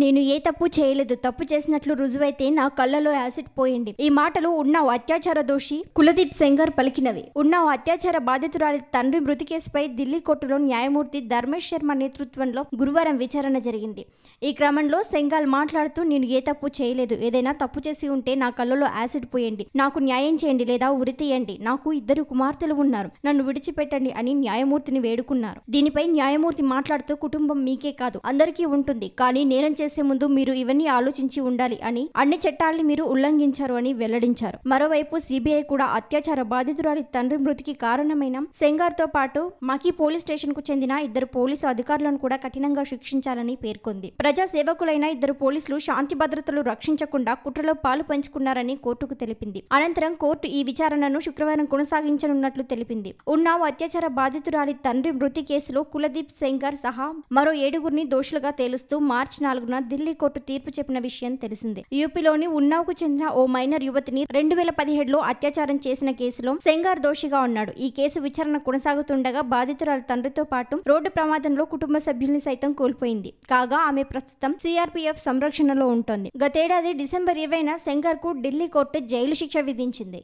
నేను ఏ తప్పు చేయలేదు తప్పు చేసినట్లు రుజువైతే నా కళ్ళలో యాసిడ్ పోయింది ఈ మాటలు ఉన్నావు అత్యాచార దోషి కులదీప్ సెంగర్ పలికినవి ఉన్నావు అత్యాచార బాధితురాలి తండ్రి మృతి కేసుపై ఢిల్లీ కోర్టులో న్యాయమూర్తి ధర్మేష్ శర్మ నేతృత్వంలో గురువారం విచారణ జరిగింది ఈ క్రమంలో సెంగాల్ మాట్లాడుతూ నేను ఏ తప్పు చేయలేదు ఏదైనా తప్పు చేసి ఉంటే నా కళ్ళలో యాసిడ్ పోయండి నాకు న్యాయం చేయండి లేదా ఉరితీయండి నాకు ఇద్దరు కుమార్తెలు ఉన్నారు నన్ను విడిచిపెట్టండి అని న్యాయమూర్తిని వేడుకున్నారు దీనిపై న్యాయమూర్తి మాట్లాడుతూ కుటుంబం మీకే కాదు అందరికీ ఉంటుంది కానీ నేరం చేసి చేసే ముందు మీరు ఇవన్నీ ఆలోచించి ఉండాలి అని అన్ని చట్టాల్ని మీరు ఉల్లంఘించారు అని వెల్లడించారు మరోవైపు సిబిఐ కూడా అత్యాచార బాధితురాలి తండ్రి మృతికి కారణమైన సెంగార్తో పాటు మాకీ పోలీస్ స్టేషన్ కు చెందిన ఇద్దరు పోలీసు అధికారులను కూడా కఠినంగా శిక్షించాలని పేర్కొంది ప్రజా సేవకులైన ఇద్దరు పోలీసులు శాంతి భద్రతలు రక్షించకుండా కుట్రలో పాలు పంచుకున్నారని కోర్టుకు తెలిపింది అనంతరం కోర్టు ఈ విచారణను శుక్రవారం కొనసాగించనున్నట్లు తెలిపింది ఉన్నావు అత్యాచార బాధితురాలి తండ్రి మృతి కేసులో కులదీప్ సెంగార్ సహా మరో ఏడుగురిని దోషులుగా తేలుస్తూ మార్చి నాలుగున ఢిల్లీ కోర్టు తీర్పు చెప్పిన విషయం తెలిసిందే యూపీలోని ఉన్నావుకు చెందిన ఓ మైనర్ యువతిని రెండు వేల పదిహేడులో అత్యాచారం చేసిన కేసులో సెంగార్ దోషిగా ఉన్నాడు ఈ కేసు విచారణ కొనసాగుతుండగా బాధితురాలు తండ్రితో పాటు రోడ్డు ప్రమాదంలో కుటుంబ సభ్యుల్ని సైతం కోల్పోయింది కాగా ఆమె ప్రస్తుతం సిఆర్పీఎఫ్ సంరక్షణలో ఉంటోంది గతేడాది డిసెంబర్ ఇరవైన సెంగార్ కు ఢిల్లీ కోర్టు జైలు శిక్ష విధించింది